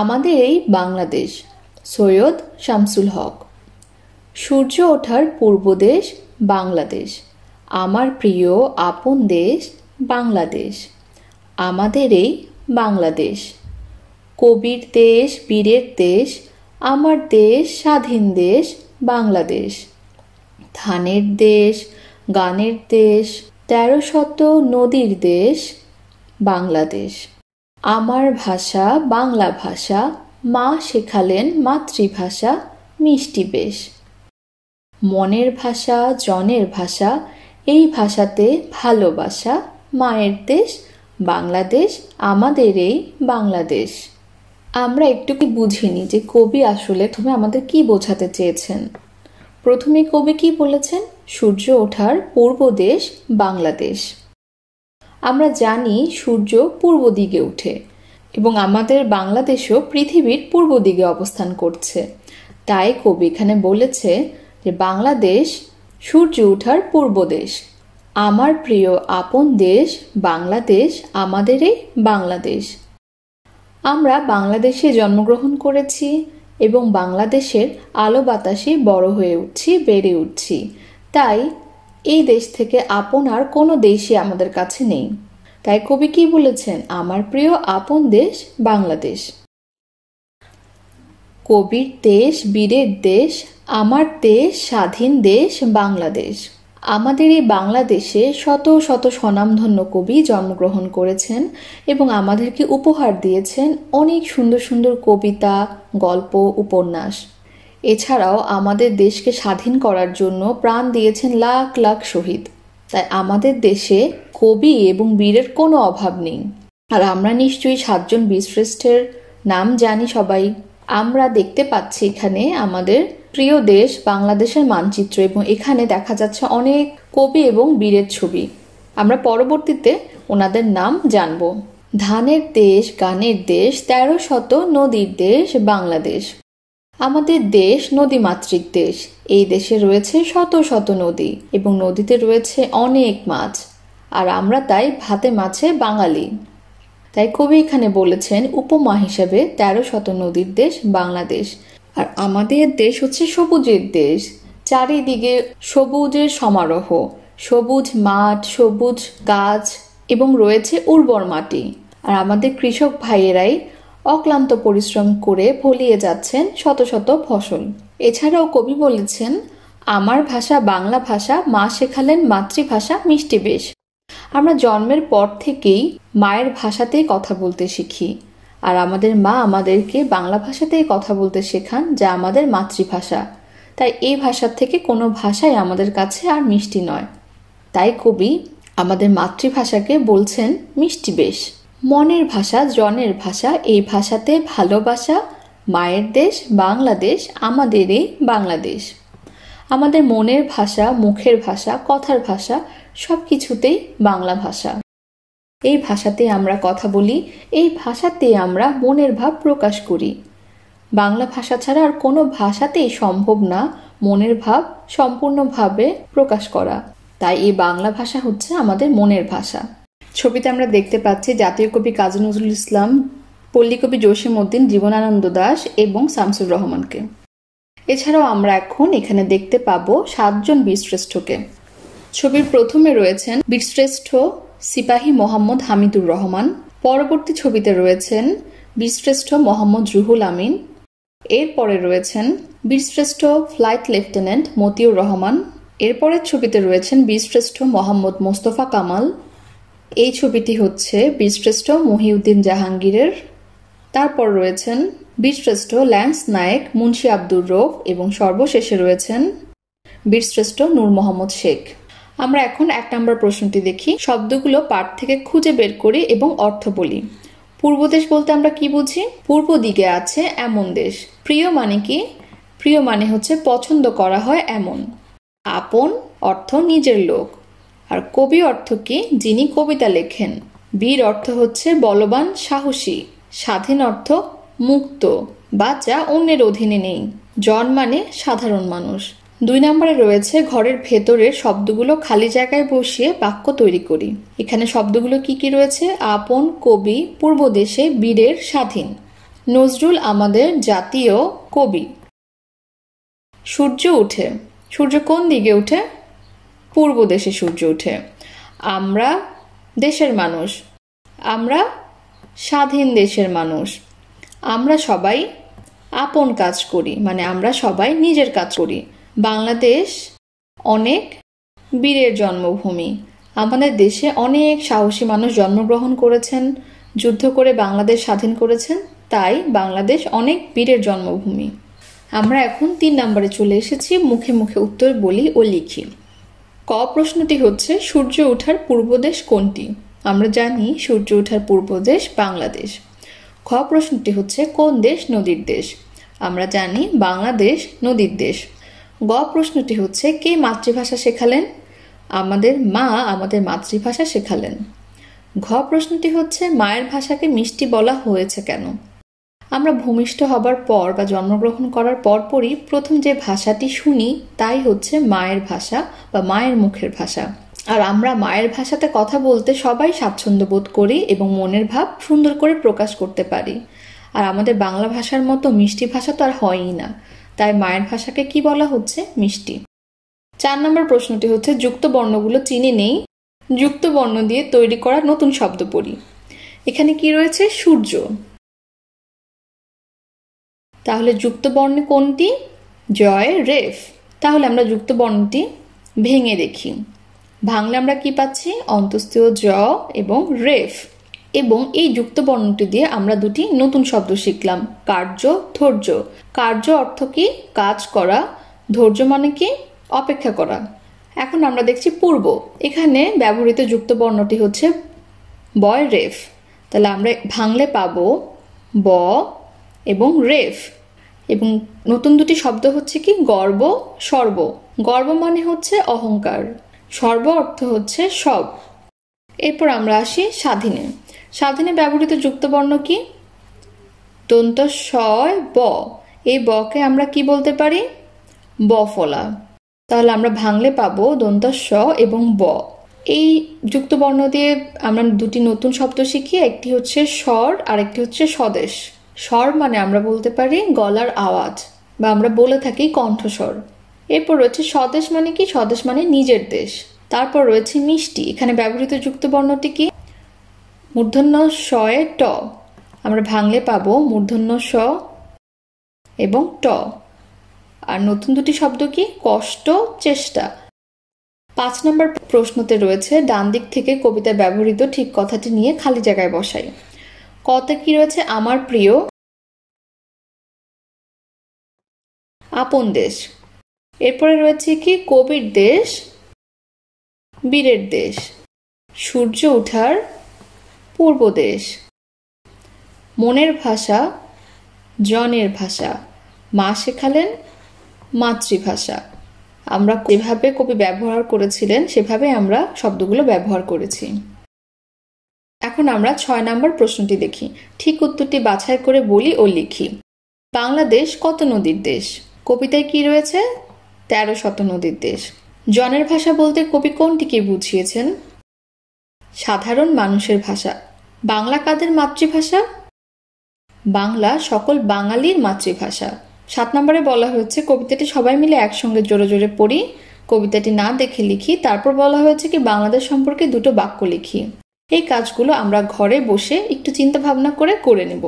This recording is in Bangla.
আমাদের এই বাংলাদেশ সৈয়দ শামসুল হক সূর্য ওঠার পূর্ব দেশ বাংলাদেশ আমার প্রিয় আপন দেশ বাংলাদেশ আমাদের এই বাংলাদেশ কবির দেশ বীরের দেশ আমার দেশ স্বাধীন দেশ বাংলাদেশ ধানের দেশ গানের দেশ তেরো শত নদীর দেশ বাংলাদেশ আমার ভাষা বাংলা ভাষা মা শেখালেন মাতৃভাষা মিষ্টি বেশ মনের ভাষা জনের ভাষা এই ভাষাতে ভালোবাসা মায়ের দেশ বাংলাদেশ আমাদের এই বাংলাদেশ আমরা একটু কি বুঝিনি যে কবি আসলে তুমি আমাদের কি বোঝাতে চেয়েছেন প্রথমে কবি কি বলেছেন সূর্য ওঠার পূর্ব দেশ বাংলাদেশ আমরা জানি সূর্য পূর্ব দিকে উঠে এবং আমাদের বাংলাদেশও পৃথিবীর পূর্ব দিকে অবস্থান করছে তাই কবি এখানে বলেছে যে বাংলাদেশ সূর্য উঠার পূর্ব দেশ আমার প্রিয় আপন দেশ বাংলাদেশ আমাদেরই বাংলাদেশ আমরা বাংলাদেশে জন্মগ্রহণ করেছি এবং বাংলাদেশের আলো বাতাসে বড় হয়ে উঠছি বেড়ে উঠছি তাই এই দেশ থেকে আপন আর কোনো দেশই আমাদের কাছে নেই তাই কবি কি বলেছেন আমার প্রিয় আপন দেশ বাংলাদেশ কবির দেশ বীরের দেশ আমার দেশ স্বাধীন দেশ বাংলাদেশ আমাদের এই বাংলাদেশে শত শত স্বনামধন্য কবি জন্মগ্রহণ করেছেন এবং আমাদেরকে উপহার দিয়েছেন অনেক সুন্দর সুন্দর কবিতা গল্প উপন্যাস এছাড়াও আমাদের দেশকে স্বাধীন করার জন্য প্রাণ দিয়েছেন লাখ লাখ শহীদ তাই আমাদের দেশে কবি এবং বীরের কোনো অভাব নেই আর আমরা নিশ্চয়ই সাতজন বীরশ্রেষ্ঠের নাম জানি সবাই আমরা দেখতে পাচ্ছি এখানে আমাদের প্রিয় দেশ বাংলাদেশের মানচিত্র এবং এখানে দেখা যাচ্ছে অনেক কবি এবং বীরের ছবি আমরা পরবর্তীতে ওনাদের নাম জানব ধানের দেশ গানের দেশ তেরো শত নদীর দেশ বাংলাদেশ আমাদের দেশ নদীমাতৃক দেশ এই দেশে রয়েছে শত শত নদী এবং নদীতে রয়েছে অনেক মাছ আর আমরা তাই ভাতে মাছে বাঙালি তাই কবি এখানে বলেছেন উপমা হিসেবে তেরো শত নদীর দেশ বাংলাদেশ আর আমাদের দেশ হচ্ছে সবুজের দেশ চারিদিকে সবুজের সমারোহ সবুজ মাঠ সবুজ গাছ এবং রয়েছে উর্বর মাটি আর আমাদের কৃষক ভাইয়েরাই অক্লান্ত পরিশ্রম করে ফলিয়ে যাচ্ছেন শত শত ফসল এছাড়াও কবি বলেছেন আমার ভাষা বাংলা ভাষা মা শেখালেন মাতৃভাষা মিষ্টি বেশ আমরা জন্মের পর থেকেই মায়ের ভাষাতেই কথা বলতে শিখি আর আমাদের মা আমাদেরকে বাংলা ভাষাতেই কথা বলতে শেখান যা আমাদের মাতৃভাষা তাই এই ভাষার থেকে কোনো ভাষাই আমাদের কাছে আর মিষ্টি নয় তাই কবি আমাদের মাতৃভাষাকে বলছেন মিষ্টি বেশ মনের ভাষা জনের ভাষা এই ভাষাতে ভালোবাসা মায়ের দেশ বাংলাদেশ আমাদেরই বাংলাদেশ আমাদের মনের ভাষা মুখের ভাষা কথার ভাষা সব কিছুতেই বাংলা ভাষা এই ভাষাতে আমরা কথা বলি এই ভাষাতে আমরা মনের ভাব প্রকাশ করি বাংলা ভাষা ছাড়া আর কোনো ভাষাতেই সম্ভব না মনের ভাব সম্পূর্ণভাবে প্রকাশ করা তাই এই বাংলা ভাষা হচ্ছে আমাদের মনের ভাষা ছবিতে আমরা দেখতে পাচ্ছি জাতীয় কবি কাজী নজরুল ইসলাম পল্লীকবি উদ্দিন জীবনানন্দ দাস এবং শামসুর রহমানকে এছাড়াও আমরা এখন এখানে দেখতে পাব সাতজন বীরশ্রেষ্ঠকে ছবির প্রথমে রয়েছেন বীরশ্রেষ্ঠ সিপাহী মোহাম্মদ হামিদুর রহমান পরবর্তী ছবিতে রয়েছেন বীরশ্রেষ্ঠ মোহাম্মদ রুহুল আমিন এরপরে রয়েছেন বীরশ্রেষ্ঠ ফ্লাইট লেফটেন্যান্ট মতিউর রহমান এরপরের ছবিতে রয়েছেন বীরশ্রেষ্ঠ মোহাম্মদ মোস্তফা কামাল এই ছবিটি হচ্ছে বীরশ্রেষ্ঠ মহিউদ্দিন জাহাঙ্গীরের তারপর রয়েছেন বীরশ্রেষ্ঠ ল্যান্স নায়েক মুন্সি আব্দুর রৌফ এবং সর্বশেষে রয়েছেন বীরশ্রেষ্ঠ নূর মোহাম্মদ শেখ আমরা এখন এক নম্বর প্রশ্নটি দেখি শব্দগুলো পাঠ থেকে খুঁজে বের করি এবং অর্থ বলি পূর্ব দেশ বলতে আমরা কি বুঝি পূর্ব দিকে আছে এমন দেশ প্রিয় মানে কি প্রিয় মানে হচ্ছে পছন্দ করা হয় এমন আপন অর্থ নিজের লোক আর কবি অর্থ কি যিনি কবিতা লেখেন বীর অর্থ হচ্ছে বলবান সাহসী স্বাধীন অর্থ মুক্ত বা যা অন্যের অধীনে নেই জন মানে সাধারণ মানুষ দুই নম্বরে রয়েছে ঘরের ভেতরের শব্দগুলো খালি জায়গায় বসিয়ে বাক্য তৈরি করি এখানে শব্দগুলো কি কি রয়েছে আপন কবি পূর্ব দেশে বীরের স্বাধীন নজরুল আমাদের জাতীয় কবি সূর্য উঠে সূর্য কোন দিকে উঠে পূর্ব দেশে সূর্য ওঠে আমরা দেশের মানুষ আমরা স্বাধীন দেশের মানুষ আমরা সবাই আপন কাজ করি মানে আমরা সবাই নিজের কাজ করি বাংলাদেশ অনেক বীরের জন্মভূমি আমাদের দেশে অনেক সাহসী মানুষ জন্মগ্রহণ করেছেন যুদ্ধ করে বাংলাদেশ স্বাধীন করেছেন তাই বাংলাদেশ অনেক বীরের জন্মভূমি আমরা এখন তিন নম্বরে চলে এসেছি মুখে মুখে উত্তর বলি ও লিখি ক প্রশ্নটি হচ্ছে সূর্য ওঠার পূর্বদেশ কোনটি আমরা জানি সূর্য ওঠার পূর্বদেশ বাংলাদেশ খ প্রশ্নটি হচ্ছে কোন দেশ নদীর দেশ আমরা জানি বাংলাদেশ নদীর দেশ গ প্রশ্নটি হচ্ছে কে মাতৃভাষা শেখালেন আমাদের মা আমাদের মাতৃভাষা শেখালেন ঘ প্রশ্নটি হচ্ছে মায়ের ভাষাকে মিষ্টি বলা হয়েছে কেন আমরা ভূমিষ্ঠ হবার পর বা জন্মগ্রহণ করার পরপরই প্রথম যে ভাষাটি শুনি তাই হচ্ছে মায়ের ভাষা বা মায়ের মুখের ভাষা আর আমরা মায়ের ভাষাতে কথা বলতে সবাই স্বাচ্ছন্দ্য বোধ করি এবং মনের ভাব সুন্দর করে প্রকাশ করতে পারি আর আমাদের বাংলা ভাষার মতো মিষ্টি ভাষা তো আর হয়ই না তাই মায়ের ভাষাকে কি বলা হচ্ছে মিষ্টি চার নম্বর প্রশ্নটি হচ্ছে যুক্ত বর্ণগুলো চিনে নেই যুক্ত বর্ণ দিয়ে তৈরি করা নতুন শব্দ পড়ি এখানে কি রয়েছে সূর্য তাহলে যুক্ত বর্ণ কোনটি জয় রেফ তাহলে আমরা যুক্ত বর্ণটি ভেঙে দেখি ভাঙলে আমরা কি পাচ্ছি অন্তস্থীয় জ এবং রেফ এবং এই যুক্ত বর্ণটি দিয়ে আমরা দুটি নতুন শব্দ শিখলাম কার্য ধৈর্য কার্য অর্থ কি কাজ করা ধৈর্য মানে কি অপেক্ষা করা এখন আমরা দেখছি পূর্ব এখানে ব্যবহৃত যুক্ত বর্ণটি হচ্ছে বয় রেফ তাহলে আমরা ভাঙলে পাবো ব এবং রেফ এবং নতুন দুটি শব্দ হচ্ছে কি গর্ব সর্ব গর্ব মানে হচ্ছে অহংকার সর্ব অর্থ হচ্ছে সব এরপর আমরা আসি স্বাধীনে স্বাধীনে ব্যবহৃত যুক্তবর্ণ কি দন্ত সয় ব এই বকে আমরা কি বলতে পারি ব ফলা তাহলে আমরা ভাঙলে পাবো দন্ত স এবং ব এই যুক্তবর্ণ দিয়ে আমরা দুটি নতুন শব্দ শিখি একটি হচ্ছে স্বর আর একটি হচ্ছে স্বদেশ স্বর মানে আমরা বলতে পারি গলার আওয়াজ বা আমরা বলে থাকি কণ্ঠস্বর এরপর রয়েছে স্বদেশ মানে কি স্বদেশ মানে নিজের দেশ তারপর রয়েছে মিষ্টি এখানে ব্যবহৃত যুক্ত বর্ণটি কি মূর্ধন্য শয়ে ট আমরা ভাঙলে পাবো মূর্ধন্য স এবং ট আর নতুন দুটি শব্দ কি কষ্ট চেষ্টা পাঁচ নম্বর প্রশ্নতে রয়েছে ডান দিক থেকে কবিতা ব্যবহৃত ঠিক কথাটি নিয়ে খালি জায়গায় বসাই কত কি রয়েছে আমার প্রিয় আপন দেশ এরপরে রয়েছে কি কবির দেশ বীরের দেশ সূর্য উঠার পূর্ব দেশ মনের ভাষা জনের ভাষা মা শেখালেন মাতৃভাষা আমরা যেভাবে কবি ব্যবহার করেছিলেন সেভাবে আমরা শব্দগুলো ব্যবহার করেছি এখন আমরা ছয় নম্বর প্রশ্নটি দেখি ঠিক উত্তরটি বাছাই করে বলি ও লিখি বাংলাদেশ কত নদীর দেশ কবিতায় কি রয়েছে তেরো শত নদীর দেশ জনের ভাষা বলতে কবি কোনটিকে বুঝিয়েছেন সাধারণ মানুষের ভাষা বাংলা কাদের মাতৃভাষা বাংলা সকল বাঙালির মাতৃভাষা সাত নম্বরে বলা হয়েছে কবিতাটি সবাই মিলে একসঙ্গে জোরে জোরে পড়ি কবিতাটি না দেখে লিখি তারপর বলা হয়েছে কি বাংলাদেশ সম্পর্কে দুটো বাক্য লিখি এই কাজগুলো আমরা ঘরে বসে একটু চিন্তা ভাবনা করে করে নেব